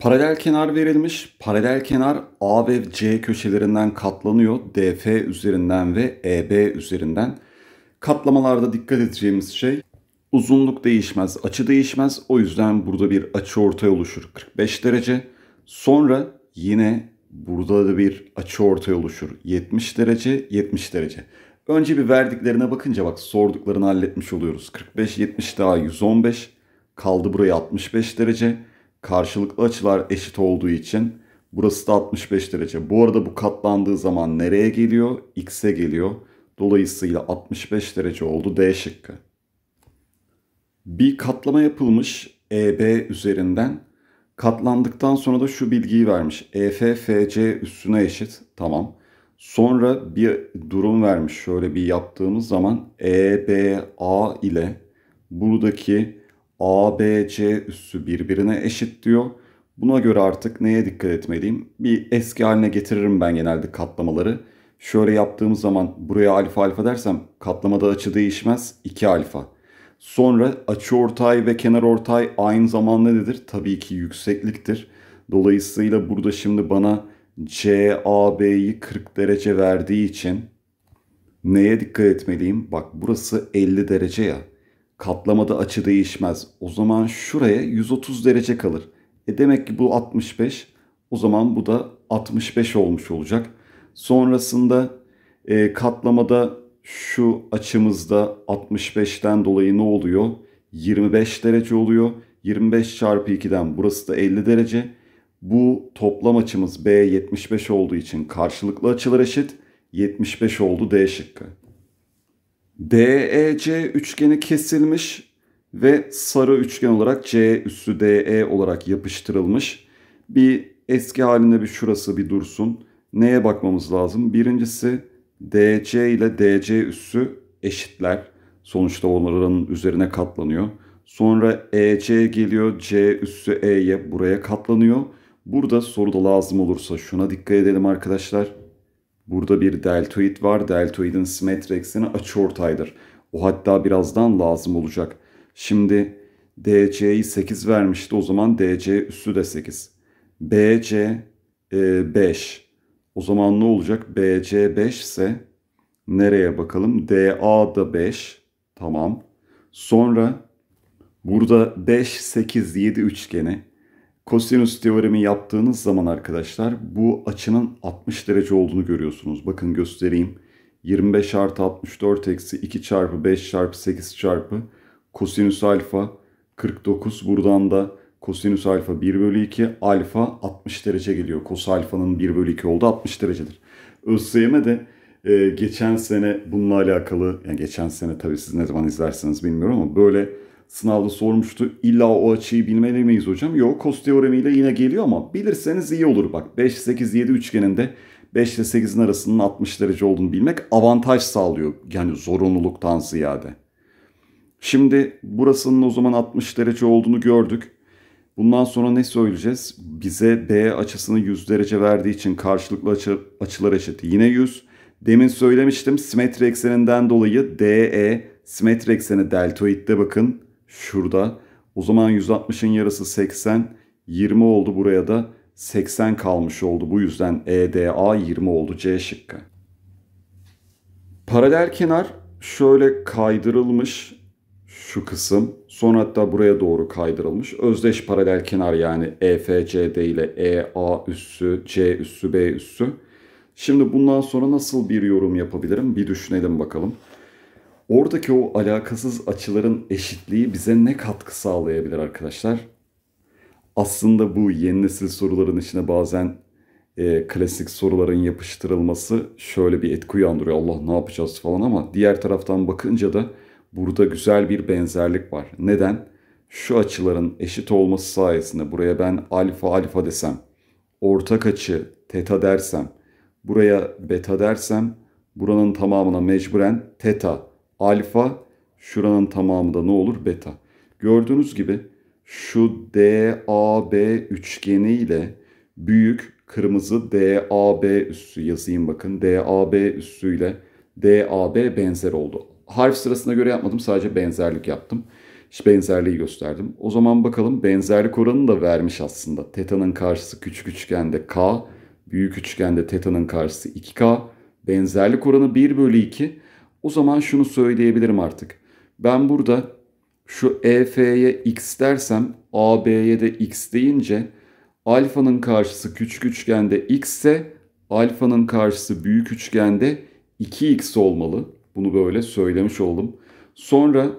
Paralel kenar verilmiş. Paralel kenar A ve C köşelerinden katlanıyor. DF üzerinden ve EB üzerinden. Katlamalarda dikkat edeceğimiz şey uzunluk değişmez, açı değişmez. O yüzden burada bir açı ortaya oluşur 45 derece. Sonra yine burada da bir açı ortaya oluşur 70 derece, 70 derece. Önce bir verdiklerine bakınca bak sorduklarını halletmiş oluyoruz. 45, 70 daha 115. Kaldı buraya 65 derece karşılıklı açılar eşit olduğu için burası da 65 derece. Bu arada bu katlandığı zaman nereye geliyor? X'e geliyor. Dolayısıyla 65 derece oldu D şıkkı. Bir katlama yapılmış EB üzerinden. Katlandıktan sonra da şu bilgiyi vermiş. EF FC üstüne eşit. Tamam. Sonra bir durum vermiş. Şöyle bir yaptığımız zaman EBA ile buradaki A, B, C üssü birbirine eşit diyor. Buna göre artık neye dikkat etmeliyim? Bir eski haline getiririm ben genelde katlamaları. Şöyle yaptığımız zaman buraya alfa alfa dersem katlamada açı değişmez 2 alfa. Sonra açı ortay ve kenar ortay aynı zamanda nedir? Tabii ki yüksekliktir. Dolayısıyla burada şimdi bana C A CAB'yi 40 derece verdiği için neye dikkat etmeliyim? Bak burası 50 derece ya. Katlamada açı değişmez. O zaman şuraya 130 derece kalır. E demek ki bu 65. O zaman bu da 65 olmuş olacak. Sonrasında e, katlamada şu açımızda 65'ten dolayı ne oluyor? 25 derece oluyor. 25 çarpı 2'den burası da 50 derece. Bu toplam açımız B 75 olduğu için karşılıklı açılar eşit. 75 oldu D şıkkı. DEC üçgeni kesilmiş ve sarı üçgen olarak C üssü DE olarak yapıştırılmış. Bir eski halinde bir şurası bir dursun. Neye bakmamız lazım? Birincisi DC ile DC üssü eşitler. Sonuçta onların üzerine katlanıyor. Sonra EC geliyor. C üssü E'ye buraya katlanıyor. Burada soruda lazım olursa şuna dikkat edelim arkadaşlar. Burada bir deltoid var. Deltoidin simetri ekseni açıortaydır. O hatta birazdan lazım olacak. Şimdi DC'yi 8 vermişti. O zaman DC üssü de 8. BC e, 5. O zaman ne olacak? BC 5 ise nereye bakalım? DA da 5. Tamam. Sonra burada 5, 8, 7 üçgeni. Kosinüs teoremi yaptığınız zaman arkadaşlar bu açının 60 derece olduğunu görüyorsunuz. Bakın göstereyim. 25 artı 64 eksi 2 çarpı 5 çarpı 8 çarpı kosinüs alfa 49 buradan da kosinüs alfa 1 bölü 2 alfa 60 derece geliyor. Kos alfanın 1 bölü 2 oldu 60 derecedir. ÖSYM de e, geçen sene bununla alakalı yani geçen sene tabii siz ne zaman izlersiniz bilmiyorum ama böyle sınavda sormuştu. İlla o açıyı bilmeli miyiz hocam? Yok Kos teoremiyle yine geliyor ama bilirseniz iyi olur. Bak 5, 8, 7 üçgeninde 5 ile 8'in arasının 60 derece olduğunu bilmek avantaj sağlıyor. Yani zorunluluktan ziyade. Şimdi burasının o zaman 60 derece olduğunu gördük. Bundan sonra ne söyleyeceğiz? Bize B açısını 100 derece verdiği için karşılıklı açı, açılar eşit. Yine 100. Demin söylemiştim simetri ekseninden dolayı DE simetri ekseni deltoidde bakın şurada. O zaman 160'ın yarısı 80, 20 oldu buraya da 80 kalmış oldu. Bu yüzden EDA 20 oldu C şıkkı. Paralel kenar şöyle kaydırılmış şu kısım. Sonra hatta buraya doğru kaydırılmış. Özdeş paralel kenar yani EFCD ile EA üssü, C üssü, B üssü. Şimdi bundan sonra nasıl bir yorum yapabilirim? Bir düşünelim bakalım. Oradaki o alakasız açıların eşitliği bize ne katkı sağlayabilir arkadaşlar? Aslında bu yeni nesil soruların içine bazen e, klasik soruların yapıştırılması şöyle bir etki uyandırıyor. Allah ne yapacağız falan ama diğer taraftan bakınca da burada güzel bir benzerlik var. Neden? Şu açıların eşit olması sayesinde buraya ben alfa alfa desem, ortak açı teta dersem, buraya beta dersem buranın tamamına mecburen teta Alfa şuranın tamamı da ne olur? Beta. Gördüğünüz gibi şu DAB üçgeni ile büyük kırmızı DAB üssü yazayım bakın. DAB üssüyle DAB benzer oldu. Harf sırasına göre yapmadım sadece benzerlik yaptım. İşte benzerliği gösterdim. O zaman bakalım benzerlik oranını da vermiş aslında. Teta'nın karşısı küçük üçgende K, büyük üçgende teta'nın karşısı 2K. Benzerlik oranı 1 bölü 2. O zaman şunu söyleyebilirim artık. Ben burada şu EF'ye x dersem AB'ye de x deyince alfanın karşısı küçük üçgende x ise alfanın karşısı büyük üçgende 2x olmalı. Bunu böyle söylemiş oldum. Sonra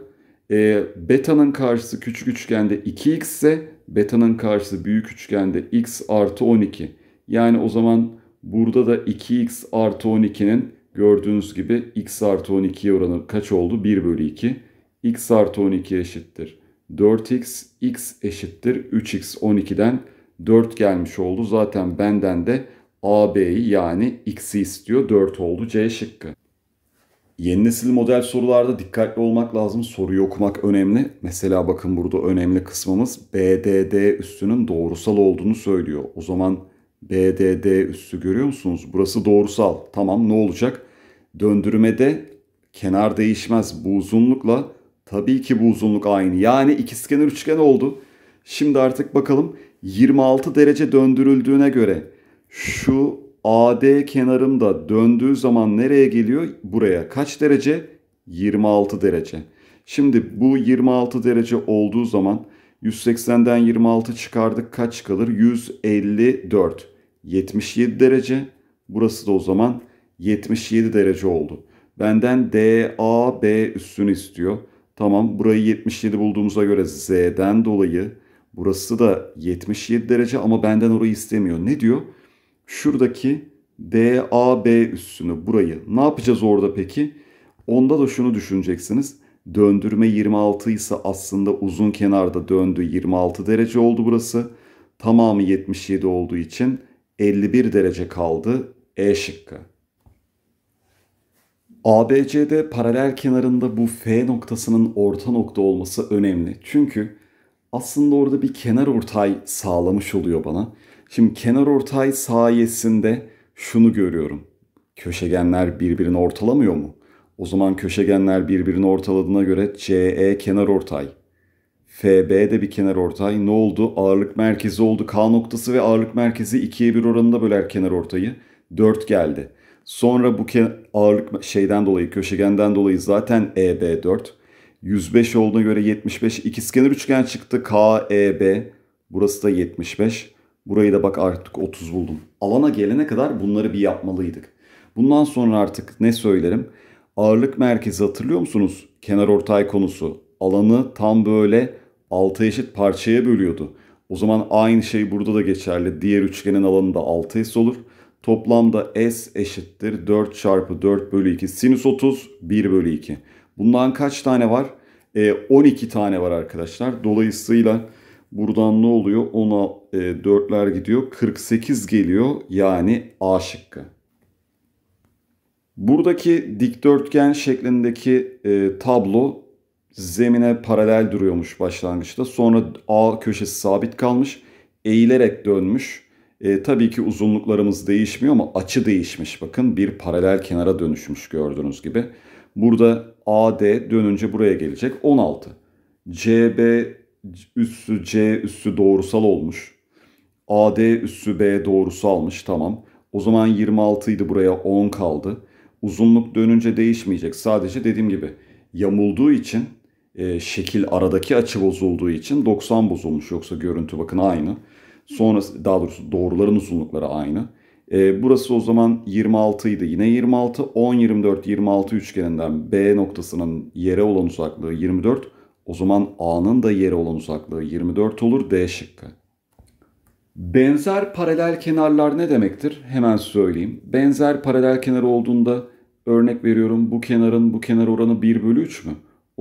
e, beta'nın karşısı küçük üçgende 2x ise beta'nın karşısı büyük üçgende x artı 12. Yani o zaman burada da 2x artı 12'nin Gördüğünüz gibi x artı 12'ye oranı kaç oldu? 1 bölü 2. x artı 12 eşittir. 4x, x eşittir 3x 12'den 4 gelmiş oldu. Zaten benden de AB'yi yani x'i istiyor. 4 oldu C şıkkı. Yeni nesil model sorularda dikkatli olmak lazım. Soruyu okumak önemli. Mesela bakın burada önemli kısmımız BDD üstünün doğrusal olduğunu söylüyor. O zaman BDD üssü görüyor musunuz? Burası doğrusal. Tamam ne olacak? Döndürmede kenar değişmez. Bu uzunlukla tabii ki bu uzunluk aynı. Yani ikizkenar üçgen oldu. Şimdi artık bakalım 26 derece döndürüldüğüne göre şu AD kenarım da döndüğü zaman nereye geliyor? Buraya. Kaç derece? 26 derece. Şimdi bu 26 derece olduğu zaman 180'den 26 çıkardık kaç kalır? 154. 77 derece. Burası da o zaman 77 derece oldu. Benden DAB üssünü istiyor. Tamam burayı 77 bulduğumuza göre Z'den dolayı burası da 77 derece ama benden orayı istemiyor. Ne diyor? Şuradaki DAB üssünü burayı. Ne yapacağız orada peki? Onda da şunu düşüneceksiniz. Döndürme 26 ise aslında uzun kenarda döndü 26 derece oldu burası. Tamamı 77 olduğu için 51 derece kaldı E şıkkı. ABC'de paralel kenarında bu F noktasının orta nokta olması önemli. Çünkü aslında orada bir kenar ortay sağlamış oluyor bana. Şimdi kenar ortay sayesinde şunu görüyorum. Köşegenler birbirini ortalamıyor mu? O zaman köşegenler birbirini ortaladığına göre CE kenar ortay. FB'de bir kenar ortay. Ne oldu? Ağırlık merkezi oldu. K noktası ve ağırlık merkezi 2'ye 1 oranında böler kenar ortayı. 4 geldi. Sonra bu ağırlık şeyden dolayı, köşegenden dolayı zaten EB 4. 105 olduğuna göre 75. İkizkenar üçgen çıktı. KEB. Burası da 75. Burayı da bak artık 30 buldum. Alana gelene kadar bunları bir yapmalıydık. Bundan sonra artık ne söylerim? Ağırlık merkezi hatırlıyor musunuz? Kenar ortay konusu. Alanı tam böyle 6 eşit parçaya bölüyordu. O zaman aynı şey burada da geçerli. Diğer üçgenin alanında da 6s olur. Toplamda s eşittir 4 çarpı 4 bölü 2 sinüs 30 1 bölü 2. Bundan kaç tane var? E, 12 tane var arkadaşlar. Dolayısıyla buradan ne oluyor? Ona e, 4'ler gidiyor. 48 geliyor. Yani A şıkkı. Buradaki dikdörtgen şeklindeki e, tablo zemine paralel duruyormuş başlangıçta. Sonra A köşesi sabit kalmış. Eğilerek dönmüş. E, tabii ki uzunluklarımız değişmiyor ama açı değişmiş. Bakın bir paralel kenara dönüşmüş gördüğünüz gibi. Burada AD dönünce buraya gelecek 16. CB üssü C üssü doğrusal olmuş. AD üssü B doğrusu almış tamam. O zaman 26 idi buraya 10 kaldı. Uzunluk dönünce değişmeyecek. Sadece dediğim gibi yamulduğu için e, şekil aradaki açı bozulduğu için 90 bozulmuş. Yoksa görüntü bakın aynı. Sonra daha doğrusu doğruların uzunlukları aynı. E, burası o zaman 26 idi. Yine 26. 10, 24, 26 üçgeninden B noktasının yere olan uzaklığı 24. O zaman A'nın da yere olan uzaklığı 24 olur. D şıkkı. Benzer paralel kenarlar ne demektir? Hemen söyleyeyim. Benzer paralel kenar olduğunda örnek veriyorum bu kenarın bu kenar oranı 1 bölü 3 mü?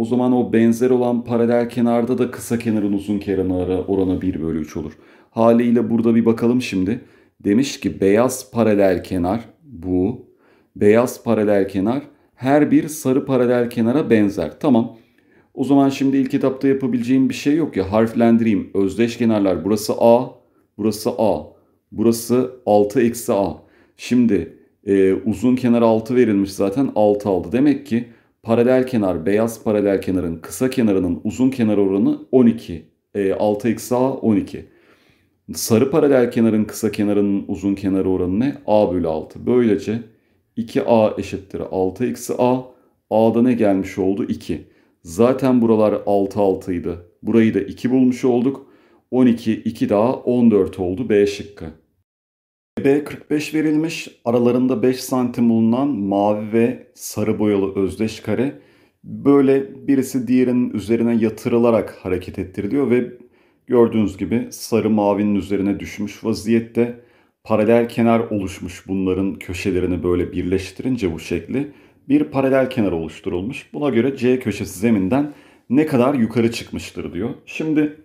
O zaman o benzer olan paralel kenarda da kısa kenarın uzun kenarı oranı 1 bölü 3 olur. Haliyle burada bir bakalım şimdi. Demiş ki beyaz paralel kenar bu. Beyaz paralel kenar her bir sarı paralel kenara benzer. Tamam. O zaman şimdi ilk etapta yapabileceğim bir şey yok ya. Harflendireyim. Özdeş kenarlar. Burası A. Burası A. Burası 6 eksi A. Şimdi e, uzun kenar 6 verilmiş zaten. 6 aldı. Demek ki paralel kenar, beyaz paralel kenarın kısa kenarının uzun kenar oranı 12. E, 6 x a 12. Sarı paralel kenarın kısa kenarının uzun kenar oranı ne? a bölü 6. Böylece 2a eşittir 6 x a. a'da ne gelmiş oldu? 2. Zaten buralar 6 6 idi. Burayı da 2 bulmuş olduk. 12, 2 daha 14 oldu B şıkkı. E, B45 verilmiş. Aralarında 5 santim bulunan mavi ve sarı boyalı özdeş kare böyle birisi diğerinin üzerine yatırılarak hareket ettiriliyor ve gördüğünüz gibi sarı mavinin üzerine düşmüş vaziyette paralel kenar oluşmuş bunların köşelerini böyle birleştirince bu şekli bir paralel kenar oluşturulmuş. Buna göre C köşesi zeminden ne kadar yukarı çıkmıştır diyor. Şimdi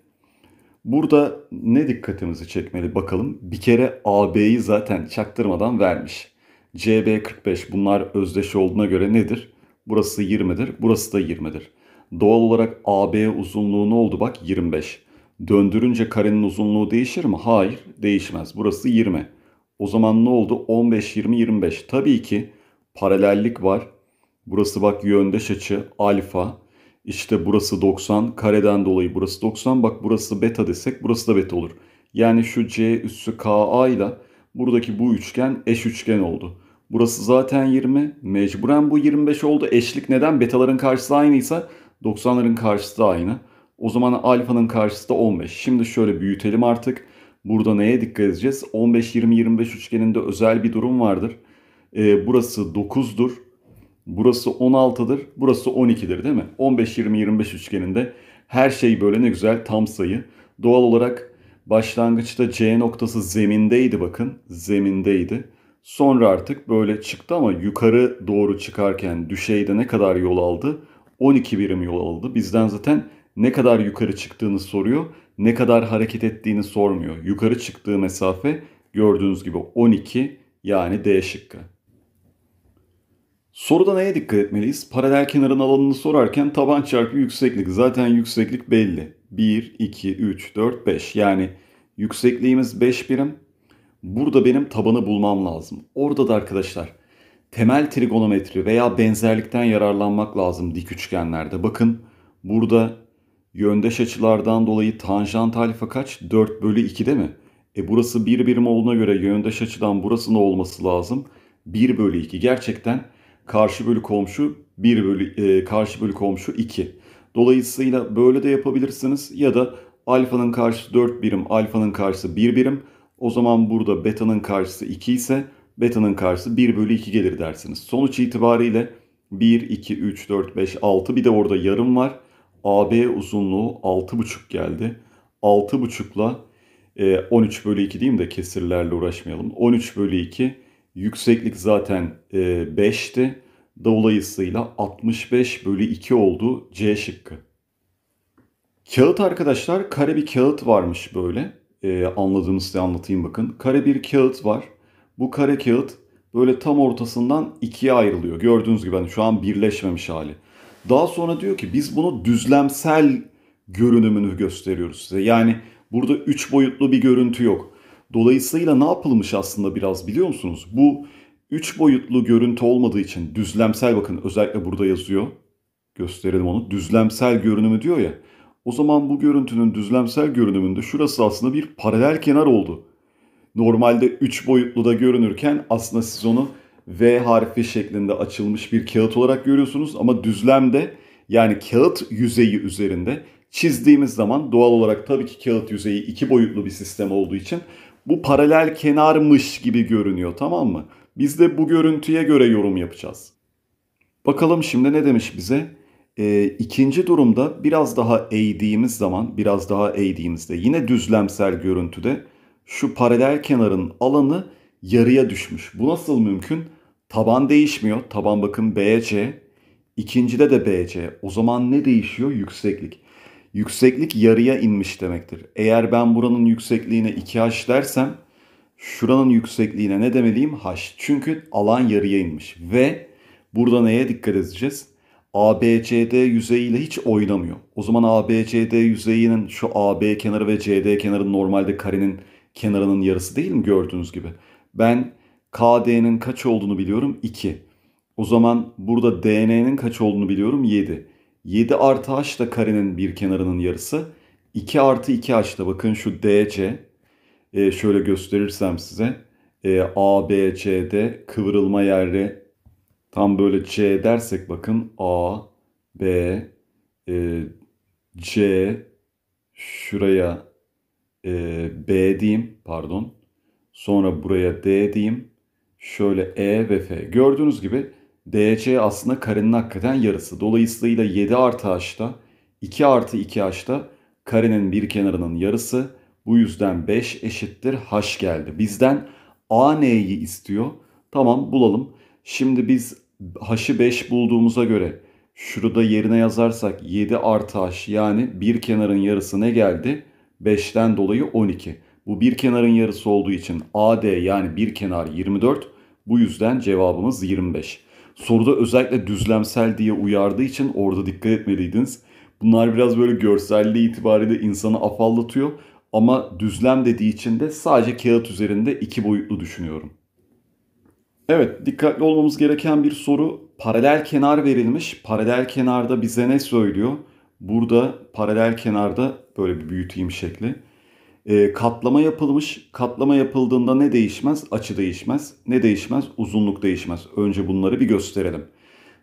Burada ne dikkatimizi çekmeli bakalım. Bir kere AB'yi zaten çaktırmadan vermiş. CB 45 bunlar özdeş olduğuna göre nedir? Burası 20'dir, burası da 20'dir. Doğal olarak AB uzunluğu ne oldu bak 25. Döndürünce karenin uzunluğu değişir mi? Hayır, değişmez. Burası 20. O zaman ne oldu? 15 20 25. Tabii ki paralellik var. Burası bak yöndeş açı alfa. İşte burası 90 kareden dolayı burası 90 bak burası beta desek burası da beta olur. Yani şu C üssü KA ile buradaki bu üçgen eş üçgen oldu. Burası zaten 20 mecburen bu 25 oldu. Eşlik neden? Betaların karşısı aynıysa 90'ların karşısı da aynı. O zaman alfanın karşısı da 15. Şimdi şöyle büyütelim artık. Burada neye dikkat edeceğiz? 15-20-25 üçgeninde özel bir durum vardır. Ee, burası 9'dur. Burası 16'dır, burası 12'dir değil mi? 15-20-25 üçgeninde her şey böyle ne güzel tam sayı. Doğal olarak başlangıçta C noktası zemindeydi bakın. Zemindeydi. Sonra artık böyle çıktı ama yukarı doğru çıkarken düşeyde ne kadar yol aldı? 12 birim yol aldı. Bizden zaten ne kadar yukarı çıktığını soruyor, ne kadar hareket ettiğini sormuyor. Yukarı çıktığı mesafe gördüğünüz gibi 12 yani D şıkkı. Soruda neye dikkat etmeliyiz? Paralel kenarın alanını sorarken taban çarpı yükseklik. Zaten yükseklik belli. 1, 2, 3, 4, 5. Yani yüksekliğimiz 5 birim. Burada benim tabanı bulmam lazım. Orada da arkadaşlar temel trigonometri veya benzerlikten yararlanmak lazım dik üçgenlerde. Bakın burada yöndeş açılardan dolayı tanjant alfa kaç? 4 bölü 2 değil mi? E burası 1 birim olduğuna göre yöndeş açıdan burası ne olması lazım? 1 bölü 2. Gerçekten karşı bölü komşu 1 bölü, e, karşı bölü komşu 2. Dolayısıyla böyle de yapabilirsiniz ya da alfanın karşısı 4 birim, alfanın karşısı 1 birim. O zaman burada betanın karşısı 2 ise betanın karşısı 1 bölü 2 gelir dersiniz. Sonuç itibariyle 1, 2, 3, 4, 5, 6 bir de orada yarım var. AB uzunluğu 6,5 geldi. 6,5 ile 13 bölü 2 diyeyim de kesirlerle uğraşmayalım. 13 bölü 2 Yükseklik zaten 5'ti. E, Dolayısıyla 65 bölü 2 oldu C şıkkı. Kağıt arkadaşlar kare bir kağıt varmış böyle. Ee, anladığımı anlatayım bakın. Kare bir kağıt var. Bu kare kağıt böyle tam ortasından ikiye ayrılıyor. Gördüğünüz gibi hani şu an birleşmemiş hali. Daha sonra diyor ki biz bunu düzlemsel görünümünü gösteriyoruz size. Yani burada 3 boyutlu bir görüntü yok. Dolayısıyla ne yapılmış aslında biraz biliyor musunuz? Bu 3 boyutlu görüntü olmadığı için düzlemsel bakın özellikle burada yazıyor. Gösterelim onu. Düzlemsel görünümü diyor ya. O zaman bu görüntünün düzlemsel görünümünde şurası aslında bir paralel kenar oldu. Normalde 3 boyutlu da görünürken aslında siz onu V harfi şeklinde açılmış bir kağıt olarak görüyorsunuz ama düzlemde yani kağıt yüzeyi üzerinde çizdiğimiz zaman doğal olarak tabii ki kağıt yüzeyi iki boyutlu bir sistem olduğu için bu paralel kenarmış gibi görünüyor tamam mı? Biz de bu görüntüye göre yorum yapacağız. Bakalım şimdi ne demiş bize? E, ikinci durumda biraz daha eğdiğimiz zaman, biraz daha eğdiğimizde yine düzlemsel görüntüde şu paralel kenarın alanı yarıya düşmüş. Bu nasıl mümkün? Taban değişmiyor. Taban bakın BC. İkincide de BC. O zaman ne değişiyor? Yükseklik. Yükseklik yarıya inmiş demektir. Eğer ben buranın yüksekliğine 2h dersem şuranın yüksekliğine ne demeliyim? h. Çünkü alan yarıya inmiş. Ve burada neye dikkat edeceğiz? ABCD yüzeyiyle hiç oynamıyor. O zaman ABCD yüzeyinin şu AB kenarı ve CD kenarı normalde karenin kenarının yarısı değil mi gördüğünüz gibi? Ben KD'nin kaç olduğunu biliyorum 2. O zaman burada DN'nin kaç olduğunu biliyorum 7. 7 artı h da karenin bir kenarının yarısı. 2 artı 2 h da bakın şu dc. E, şöyle gösterirsem size. E, a, b, c'de kıvrılma yerleri tam böyle c dersek bakın. a, b, e, c, şuraya e, b diyeyim pardon. Sonra buraya d diyeyim. Şöyle e ve f. Gördüğünüz gibi DC aslında karenin hakikaten yarısı. Dolayısıyla 7 artı h'da 2 artı 2 h'da karenin bir kenarının yarısı. Bu yüzden 5 eşittir h geldi. Bizden a n'yi istiyor. Tamam bulalım. Şimdi biz h'ı 5 bulduğumuza göre şurada yerine yazarsak 7 artı h yani bir kenarın yarısı ne geldi? 5'ten dolayı 12. Bu bir kenarın yarısı olduğu için AD yani bir kenar 24. Bu yüzden cevabımız 25. Soruda özellikle düzlemsel diye uyardığı için orada dikkat etmeliydiniz. Bunlar biraz böyle görselliği itibariyle insanı afallatıyor ama düzlem dediği için de sadece kağıt üzerinde iki boyutlu düşünüyorum. Evet dikkatli olmamız gereken bir soru paralel kenar verilmiş. Paralel kenarda bize ne söylüyor? Burada paralel kenarda böyle bir büyüteyim şekli. E, katlama yapılmış. Katlama yapıldığında ne değişmez? Açı değişmez. Ne değişmez? Uzunluk değişmez. Önce bunları bir gösterelim.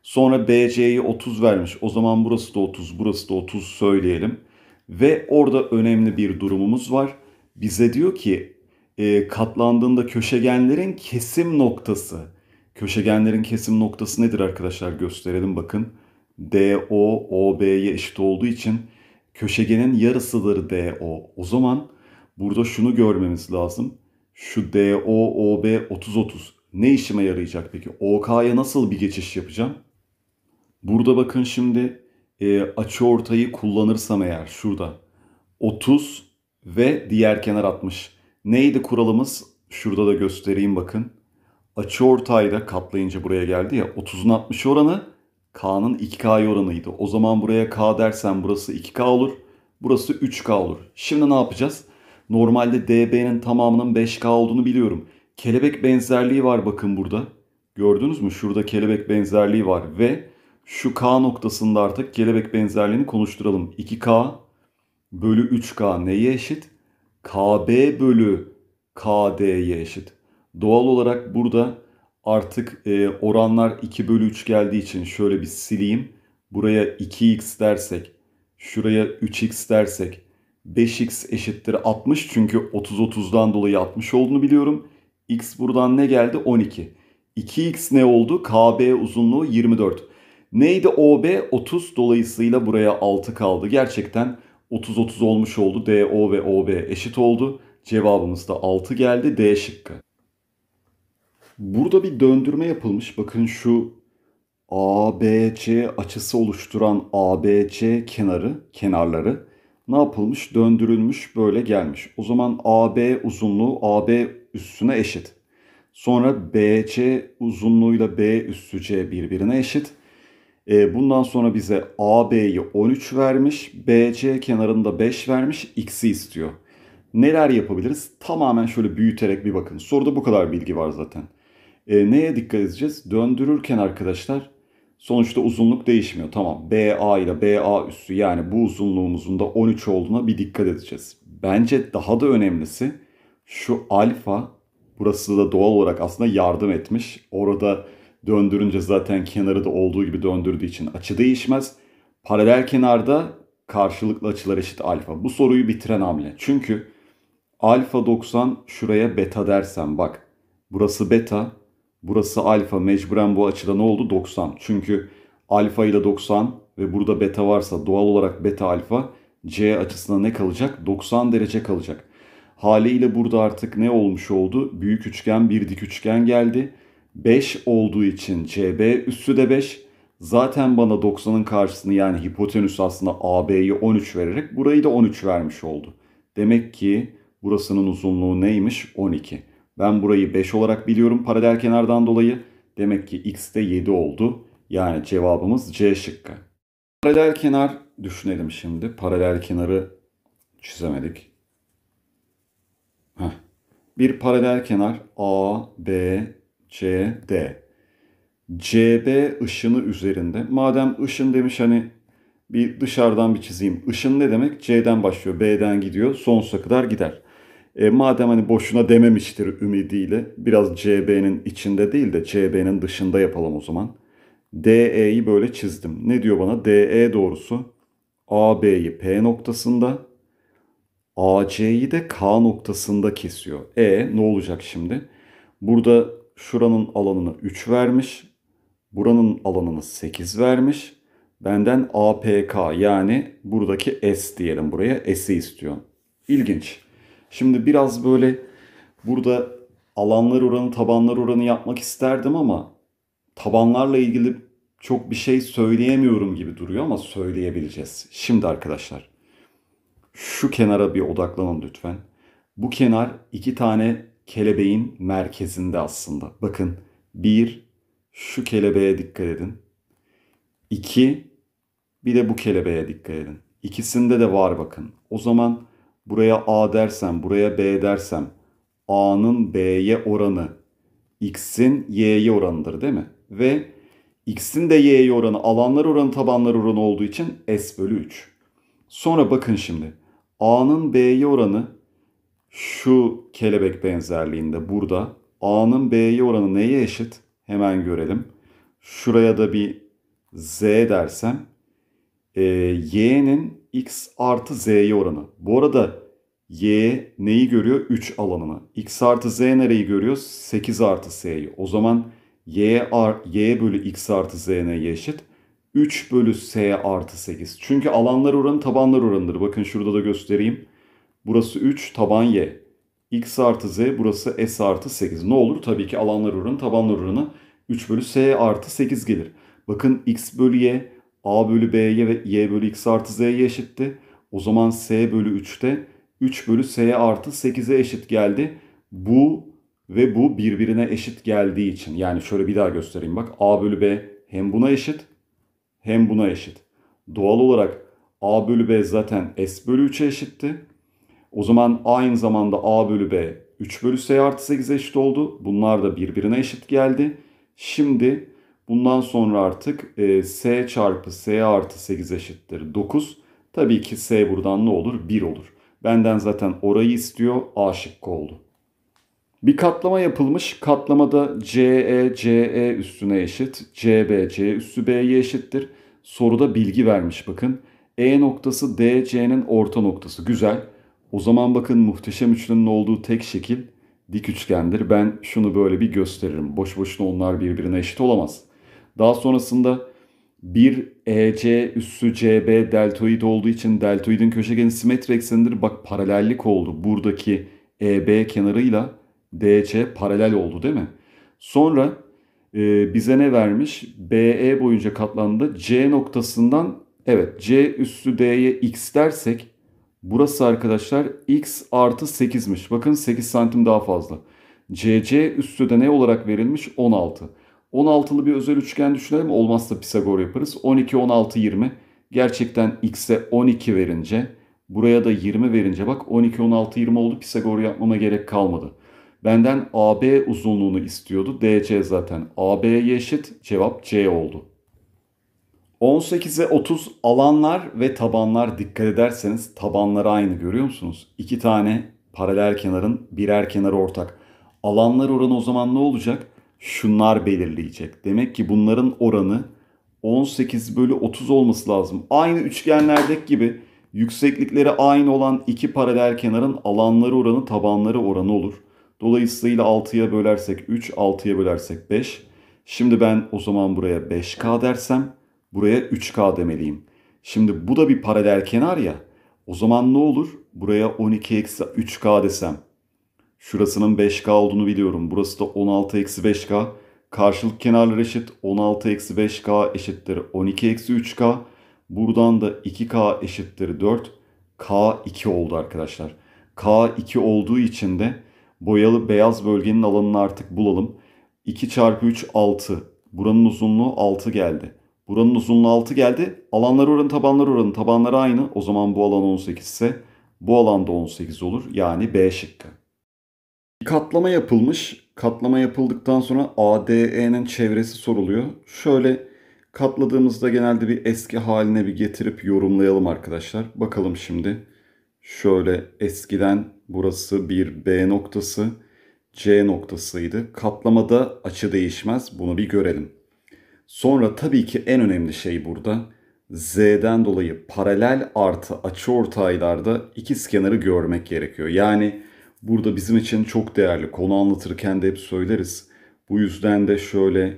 Sonra BC'yi 30 vermiş. O zaman burası da 30, burası da 30 söyleyelim. Ve orada önemli bir durumumuz var. Bize diyor ki e, katlandığında köşegenlerin kesim noktası. Köşegenlerin kesim noktası nedir arkadaşlar gösterelim bakın. DO, OB'ye eşit olduğu için köşegenin yarısıdır DO. O zaman Burada şunu görmemiz lazım. Şu DOOB 30 ne işime yarayacak peki? OK'ya nasıl bir geçiş yapacağım? Burada bakın şimdi e, açı ortayı kullanırsam eğer şurada 30 ve diğer kenar 60. Neydi kuralımız? Şurada da göstereyim bakın. Açı ortayda katlayınca buraya geldi ya 30'un 60 oranı K'nın 2 k oranıydı. O zaman buraya K dersen burası 2K olur. Burası 3K olur. Şimdi ne yapacağız? Normalde DB'nin tamamının 5K olduğunu biliyorum. Kelebek benzerliği var bakın burada. Gördünüz mü? Şurada kelebek benzerliği var ve şu K noktasında artık kelebek benzerliğini konuşturalım. 2K bölü 3K neye eşit? KB bölü KD'ye eşit. Doğal olarak burada artık e, oranlar 2 bölü 3 geldiği için şöyle bir sileyim. Buraya 2x dersek, şuraya 3x dersek, 5x eşittir 60 çünkü 30-30'dan dolayı 60 olduğunu biliyorum. x buradan ne geldi? 12. 2x ne oldu? KB uzunluğu 24. Neydi OB? 30 dolayısıyla buraya 6 kaldı. Gerçekten 30-30 olmuş oldu. DO ve OB eşit oldu. Cevabımız da 6 geldi. D şıkkı. Burada bir döndürme yapılmış. Bakın şu ABC açısı oluşturan ABC kenarı, kenarları ne yapılmış? Döndürülmüş böyle gelmiş. O zaman AB uzunluğu AB üstüne eşit. Sonra BC uzunluğuyla B üstü C birbirine eşit. E, bundan sonra bize AB'yi 13 vermiş. BC kenarında 5 vermiş. X'i istiyor. Neler yapabiliriz? Tamamen şöyle büyüterek bir bakın. Soruda bu kadar bilgi var zaten. E, neye dikkat edeceğiz? Döndürürken arkadaşlar Sonuçta uzunluk değişmiyor. Tamam BA ile BA üssü yani bu uzunluğumuzun da 13 olduğuna bir dikkat edeceğiz. Bence daha da önemlisi şu alfa burası da doğal olarak aslında yardım etmiş. Orada döndürünce zaten kenarı da olduğu gibi döndürdüğü için açı değişmez. Paralel kenarda karşılıklı açılar eşit alfa. Bu soruyu bitiren hamle. Çünkü alfa 90 şuraya beta dersen bak burası beta Burası alfa mecburen bu açıda ne oldu? 90. Çünkü alfa ile 90 ve burada beta varsa doğal olarak beta alfa C açısına ne kalacak? 90 derece kalacak. Haliyle burada artık ne olmuş oldu? Büyük üçgen bir dik üçgen geldi. 5 olduğu için CB üssü de 5. Zaten bana 90'ın karşısını yani hipotenüs aslında AB'yi 13 vererek burayı da 13 vermiş oldu. Demek ki burasının uzunluğu neymiş? 12. Ben burayı 5 olarak biliyorum paralel kenardan dolayı. Demek ki x de 7 oldu. Yani cevabımız C şıkkı. Paralel kenar düşünelim şimdi. Paralel kenarı çizemedik. Heh. Bir paralel kenar A, B, C, D. CB ışını üzerinde. Madem ışın demiş hani bir dışarıdan bir çizeyim. Işın ne demek? C'den başlıyor, B'den gidiyor, sonsuza kadar gider. E, madem hani boşuna dememiştir ümidiyle biraz CB'nin içinde değil de CB'nin dışında yapalım o zaman. DE'yi böyle çizdim. Ne diyor bana? DE doğrusu AB'yi P noktasında AC'yi de K noktasında kesiyor. E ne olacak şimdi? Burada şuranın alanını 3 vermiş. Buranın alanını 8 vermiş. Benden APK yani buradaki S diyelim buraya S'i istiyor. İlginç. Şimdi biraz böyle burada alanlar oranı, tabanlar oranı yapmak isterdim ama tabanlarla ilgili çok bir şey söyleyemiyorum gibi duruyor ama söyleyebileceğiz. Şimdi arkadaşlar şu kenara bir odaklanın lütfen. Bu kenar iki tane kelebeğin merkezinde aslında. Bakın bir şu kelebeğe dikkat edin. İki bir de bu kelebeğe dikkat edin. İkisinde de var bakın. O zaman buraya A dersem, buraya B dersem A'nın B'ye oranı X'in Y'ye oranıdır değil mi? Ve X'in de Y'ye oranı alanlar oranı tabanlar oranı olduğu için S bölü 3. Sonra bakın şimdi A'nın B'ye oranı şu kelebek benzerliğinde burada A'nın B'ye oranı neye eşit? Hemen görelim. Şuraya da bir Z dersem e, Y'nin x artı z'ye oranı. Bu arada y neyi görüyor? 3 alanını. x artı z nereyi görüyor? 8 artı Z'yi. O zaman y, art, y bölü x artı z neye eşit? 3 bölü s artı 8. Çünkü alanlar oranı tabanlar oranıdır. Bakın şurada da göstereyim. Burası 3 taban y. x artı z burası s artı 8. Ne olur? Tabii ki alanlar oranı tabanlar oranı 3 bölü s artı 8 gelir. Bakın x bölü y a bölü b'ye ve y bölü x artı z'ye eşitti. O zaman s bölü 3'te 3 bölü s artı 8'e eşit geldi. Bu ve bu birbirine eşit geldiği için. Yani şöyle bir daha göstereyim bak. a bölü b hem buna eşit hem buna eşit. Doğal olarak a bölü b zaten s bölü 3'e eşitti. O zaman aynı zamanda a bölü b 3 bölü s artı 8'e eşit oldu. Bunlar da birbirine eşit geldi. Şimdi Bundan sonra artık e, S çarpı S artı 8 eşittir 9. Tabii ki S buradan ne olur? 1 olur. Benden zaten orayı istiyor. A şıkkı oldu. Bir katlama yapılmış. Katlamada CE, CE üstüne eşit. CB, C üstü B'ye eşittir. Soruda bilgi vermiş bakın. E noktası DC'nin orta noktası. Güzel. O zaman bakın muhteşem üçlünün olduğu tek şekil dik üçgendir. Ben şunu böyle bir gösteririm. Boş boşuna onlar birbirine eşit olamaz. Daha sonrasında bir EC üssü CB deltoid olduğu için deltoidin köşegeni simetri eksenidir. Bak paralellik oldu. Buradaki EB kenarıyla DC paralel oldu değil mi? Sonra e, bize ne vermiş? BE boyunca katlandı. C noktasından evet C üssü D'ye X dersek burası arkadaşlar X artı 8'miş. Bakın 8 santim daha fazla. CC üssü de ne olarak verilmiş? 16. 16'lı bir özel üçgen düşünelim. Olmazsa Pisagor yaparız. 12, 16, 20. Gerçekten x'e 12 verince buraya da 20 verince bak 12, 16, 20 oldu. Pisagor yapmama gerek kalmadı. Benden AB uzunluğunu istiyordu. DC zaten AB'ye eşit. Cevap C oldu. 18'e 30 alanlar ve tabanlar dikkat ederseniz tabanları aynı görüyor musunuz? İki tane paralel kenarın birer kenarı ortak. Alanlar oranı o zaman ne olacak? şunlar belirleyecek. Demek ki bunların oranı 18 bölü 30 olması lazım. Aynı üçgenlerdeki gibi yükseklikleri aynı olan iki paralel kenarın alanları oranı tabanları oranı olur. Dolayısıyla 6'ya bölersek 3, 6'ya bölersek 5. Şimdi ben o zaman buraya 5K dersem buraya 3K demeliyim. Şimdi bu da bir paralel kenar ya. O zaman ne olur? Buraya 12 eksi 3K desem Şurasının 5K olduğunu biliyorum. Burası da 16-5K. Karşılık kenarlar eşit. 16-5K eşittir 12-3K. Buradan da 2K eşittir 4. K2 oldu arkadaşlar. K2 olduğu için de boyalı beyaz bölgenin alanını artık bulalım. 2 çarpı 3 6. Buranın uzunluğu 6 geldi. Buranın uzunluğu 6 geldi. Alanlar oranı tabanlar oranı tabanları aynı. O zaman bu alan 18 ise bu alanda 18 olur. Yani B şıkkı. Katlama yapılmış. Katlama yapıldıktan sonra ADE'nin çevresi soruluyor. Şöyle katladığımızda genelde bir eski haline bir getirip yorumlayalım arkadaşlar. Bakalım şimdi. Şöyle eskiden burası bir B noktası, C noktasıydı. Katlamada açı değişmez. Bunu bir görelim. Sonra tabii ki en önemli şey burada. Z'den dolayı paralel artı açı ortaylarda ikiz kenarı görmek gerekiyor. Yani burada bizim için çok değerli. Konu anlatırken de hep söyleriz. Bu yüzden de şöyle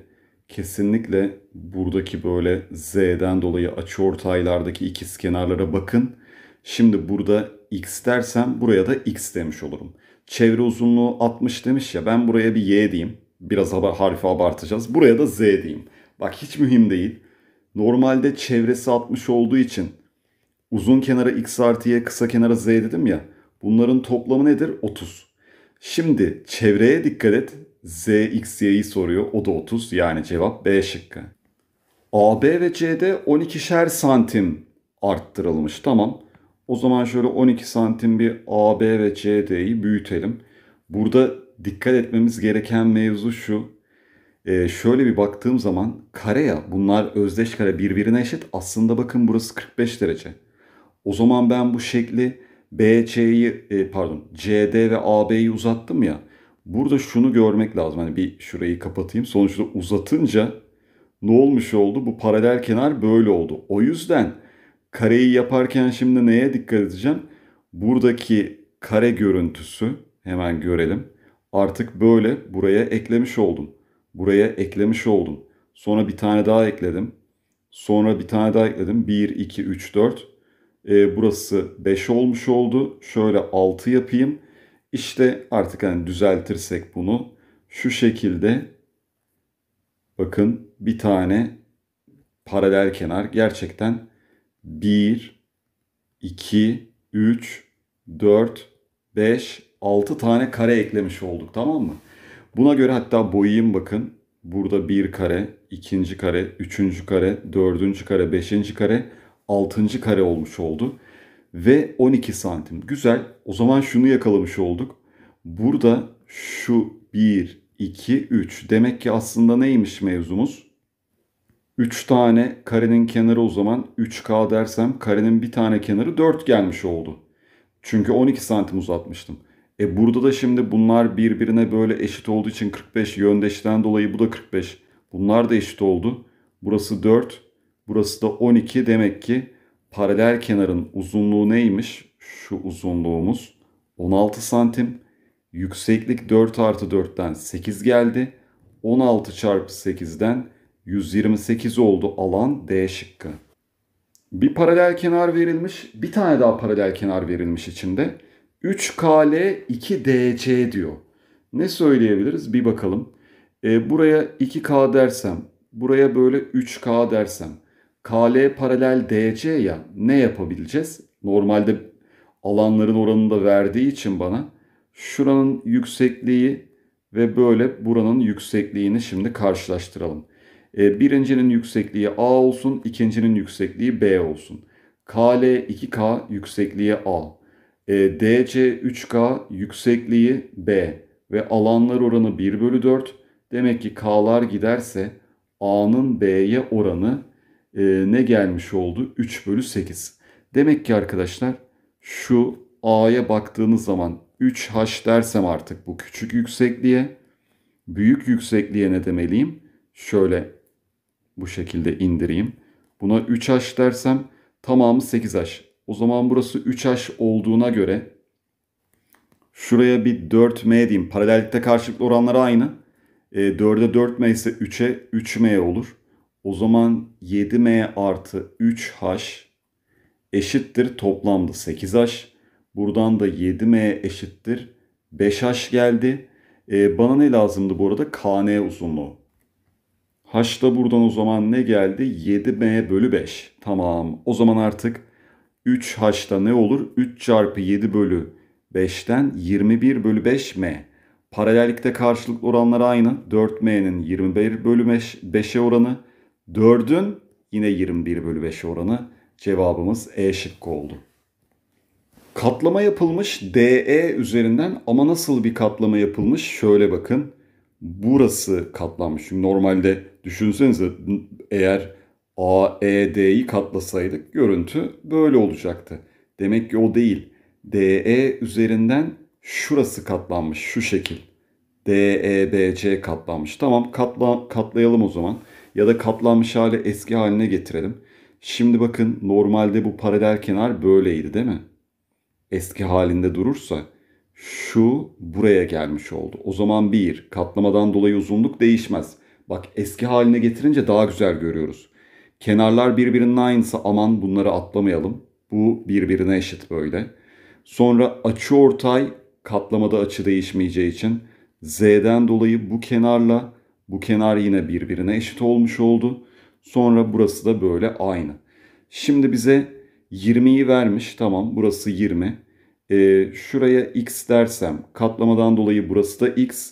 kesinlikle buradaki böyle Z'den dolayı açı ortaylardaki ikiz kenarlara bakın. Şimdi burada x dersem buraya da x demiş olurum. Çevre uzunluğu 60 demiş ya ben buraya bir y diyeyim. Biraz harfi abartacağız. Buraya da z diyeyim. Bak hiç mühim değil. Normalde çevresi 60 olduğu için uzun kenara x artı y kısa kenara z dedim ya. Bunların toplamı nedir? 30. Şimdi çevreye dikkat et. Z, soruyor. O da 30. Yani cevap B şıkkı. AB ve C'de 12'şer santim arttırılmış. Tamam. O zaman şöyle 12 santim bir AB ve CD'yi büyütelim. Burada dikkat etmemiz gereken mevzu şu. Ee, şöyle bir baktığım zaman kare ya bunlar özdeş kare birbirine eşit. Aslında bakın burası 45 derece. O zaman ben bu şekli BC'yi e, pardon CD ve AB'yi uzattım ya. Burada şunu görmek lazım. Hani bir şurayı kapatayım. Sonuçta uzatınca ne olmuş oldu? Bu paralel kenar böyle oldu. O yüzden kareyi yaparken şimdi neye dikkat edeceğim? Buradaki kare görüntüsü hemen görelim. Artık böyle buraya eklemiş oldum. Buraya eklemiş oldum. Sonra bir tane daha ekledim. Sonra bir tane daha ekledim. 1, 2, 3, 4. E, burası 5 olmuş oldu. Şöyle 6 yapayım. İşte artık hani düzeltirsek bunu şu şekilde bakın bir tane paralel kenar gerçekten 1 2 3 4 5 6 tane kare eklemiş olduk tamam mı? Buna göre hatta boyayım. bakın. Burada bir kare, ikinci kare, üçüncü kare, dördüncü kare, beşinci kare, 6. kare olmuş oldu. Ve 12 santim. Güzel. O zaman şunu yakalamış olduk. Burada şu 1, 2, 3. Demek ki aslında neymiş mevzumuz? 3 tane karenin kenarı o zaman 3K dersem karenin bir tane kenarı 4 gelmiş oldu. Çünkü 12 santim uzatmıştım. E burada da şimdi bunlar birbirine böyle eşit olduğu için 45 yöndeşten dolayı bu da 45. Bunlar da eşit oldu. Burası 4. Burası da 12 demek ki paralel kenarın uzunluğu neymiş? Şu uzunluğumuz 16 santim. Yükseklik 4 artı 4'ten 8 geldi. 16 çarpı 8'den 128 oldu alan D şıkkı. Bir paralel kenar verilmiş. Bir tane daha paralel kenar verilmiş içinde. 3KL 2DC diyor. Ne söyleyebiliriz? Bir bakalım. E, buraya 2K dersem, buraya böyle 3K dersem, KL paralel DC ya ne yapabileceğiz? Normalde alanların oranında verdiği için bana şuranın yüksekliği ve böyle buranın yüksekliğini şimdi karşılaştıralım. E, birincinin yüksekliği A olsun, ikincinin yüksekliği B olsun. KL 2K yüksekliği A. E, DC 3K yüksekliği B ve alanlar oranı 1 bölü 4. Demek ki K'lar giderse A'nın B'ye oranı e, ne gelmiş oldu? 3 bölü 8. Demek ki arkadaşlar şu A'ya baktığınız zaman 3H dersem artık bu küçük yüksekliğe, büyük yüksekliğe ne demeliyim? Şöyle bu şekilde indireyim. Buna 3H dersem tamamı 8H. O zaman burası 3H olduğuna göre şuraya bir 4M diyeyim. Paralellikte karşılıklı oranları aynı. E, 4'e 4M ise 3'e 3M olur. O zaman 7m artı 3h eşittir toplamda 8h. Buradan da 7m eşittir 5h geldi. Ee, bana ne lazımdı bu arada? kn uzunluğu. h da buradan o zaman ne geldi? 7m bölü 5. Tamam o zaman artık 3h'da ne olur? 3 çarpı 7 bölü 5'ten 21 bölü 5m. Paralellikte karşılıklı oranlar aynı. 4m'nin 21 bölü 5'e oranı 4'ün yine 21 bölü 5 oranı cevabımız E şıkkı oldu. Katlama yapılmış DE üzerinden ama nasıl bir katlama yapılmış? Şöyle bakın. Burası katlanmış. Çünkü normalde düşünsenize eğer AED'yi katlasaydık görüntü böyle olacaktı. Demek ki o değil. DE üzerinden şurası katlanmış şu şekil. DEBC katlanmış. Tamam katla, katlayalım o zaman ya da katlanmış hali eski haline getirelim. Şimdi bakın normalde bu paralel kenar böyleydi değil mi? Eski halinde durursa şu buraya gelmiş oldu. O zaman bir katlamadan dolayı uzunluk değişmez. Bak eski haline getirince daha güzel görüyoruz. Kenarlar birbirinin aynısı aman bunları atlamayalım. Bu birbirine eşit böyle. Sonra açı ortay katlamada açı değişmeyeceği için z'den dolayı bu kenarla bu kenar yine birbirine eşit olmuş oldu. Sonra burası da böyle aynı. Şimdi bize 20'yi vermiş. Tamam burası 20. Ee, şuraya x dersem katlamadan dolayı burası da x.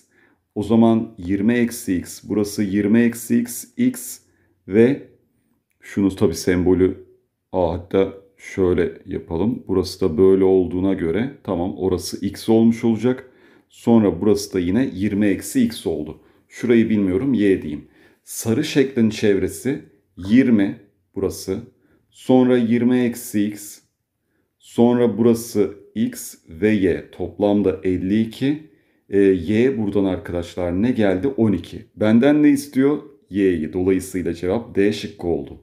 O zaman 20 eksi x. Burası 20 eksi x. x ve şunu tabi sembolü a hatta şöyle yapalım. Burası da böyle olduğuna göre tamam orası x olmuş olacak. Sonra burası da yine 20 eksi x oldu. Şurayı bilmiyorum y diyeyim. Sarı şeklin çevresi 20 burası. Sonra 20 eksi x. Sonra burası x ve y. Toplamda 52. E, ee, y buradan arkadaşlar ne geldi? 12. Benden ne istiyor? y'yi. Dolayısıyla cevap D şıkkı oldu.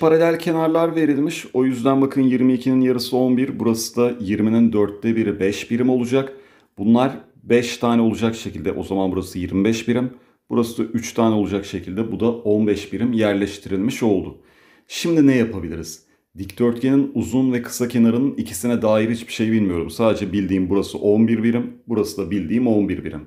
Paralel kenarlar verilmiş. O yüzden bakın 22'nin yarısı 11. Burası da 20'nin 4'te biri 5 birim olacak. Bunlar 5 tane olacak şekilde o zaman burası 25 birim. Burası da 3 tane olacak şekilde bu da 15 birim yerleştirilmiş oldu. Şimdi ne yapabiliriz? Dikdörtgenin uzun ve kısa kenarının ikisine dair hiçbir şey bilmiyorum. Sadece bildiğim burası 11 birim, burası da bildiğim 11 birim.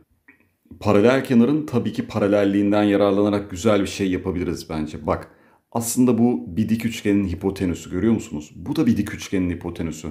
Paralel kenarın tabii ki paralelliğinden yararlanarak güzel bir şey yapabiliriz bence. Bak aslında bu bir dik üçgenin hipotenüsü görüyor musunuz? Bu da bir dik üçgenin hipotenüsü.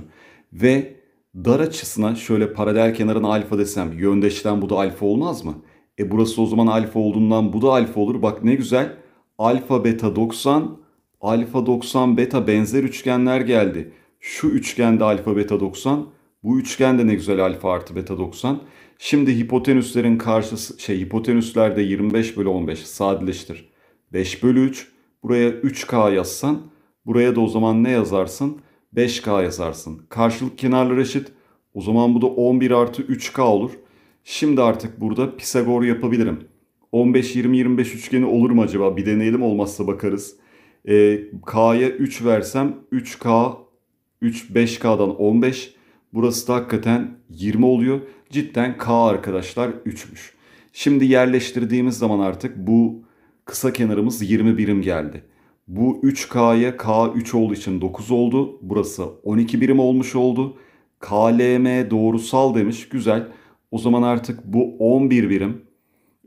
Ve Dar açısına şöyle paralel kenarın alfa desem yöndeşten bu da alfa olmaz mı? E burası o zaman alfa olduğundan bu da alfa olur. Bak ne güzel. Alfa beta 90, alfa 90 beta benzer üçgenler geldi. Şu üçgende alfa beta 90, bu üçgende ne güzel alfa artı beta 90. Şimdi hipotenüslerin karşısı şey hipotenüslerde 25 bölü 15 sadeleştir. 5 bölü 3 buraya 3K yazsan buraya da o zaman ne yazarsın? 5K yazarsın. Karşılık kenarları eşit. O zaman bu da 11 artı 3K olur. Şimdi artık burada Pisagor yapabilirim. 15, 20, 25 üçgeni olur mu acaba? Bir deneyelim olmazsa bakarız. Ee, K'ya 3 versem 3K, 3, 5K'dan 15. Burası da hakikaten 20 oluyor. Cidden K arkadaşlar 3'müş. Şimdi yerleştirdiğimiz zaman artık bu kısa kenarımız 20 birim geldi. Bu 3K'ya K3 olduğu için 9 oldu. Burası 12 birim olmuş oldu. KLM doğrusal demiş. Güzel. O zaman artık bu 11 birim.